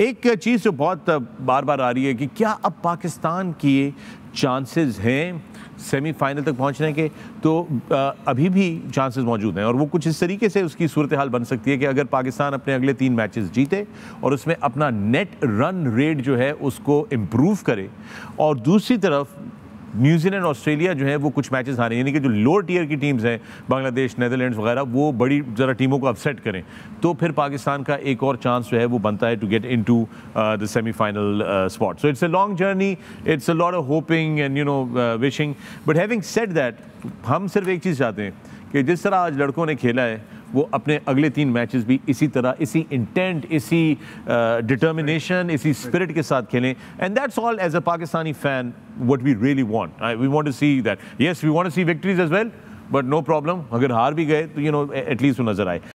एक चीज़ जो बहुत बार बार आ रही है कि क्या अब पाकिस्तान की चांसेस हैं सेमीफाइनल तक पहुंचने के तो अभी भी चांसेस मौजूद हैं और वो कुछ इस तरीके से उसकी सूरत हाल बन सकती है कि अगर पाकिस्तान अपने अगले तीन मैचेस जीते और उसमें अपना नेट रन रेट जो है उसको इम्प्रूव करे और दूसरी तरफ न्यूजीलैंड ऑस्ट्रेलिया जो है वो कुछ मैचेस हारे यानी कि जो लोअर टीयर की टीम्स हैं बांग्लादेश नदरलैंड वगैरह वो बड़ी ज़रा टीमों को अपसेट करें तो फिर पाकिस्तान का एक और चांस जो है वो बनता है to get in to the semifinal spot so it's a long journey it's a lot of hoping and you know wishing but having set that हम सिर्फ एक चीज़ चाहते हैं कि जिस तरह आज लड़कों ने खेला है वो अपने अगले तीन मैचेस भी इसी तरह इसी इंटेंट इसी डिटर्मिनेशन uh, इसी स्पिरिट के साथ खेलें and that's all as a Pakistani fan what we really want we want to see that yes we want to see victories as well but no problem अगर हार भी गए तो यू नो एटलीस्ट वो नजर आए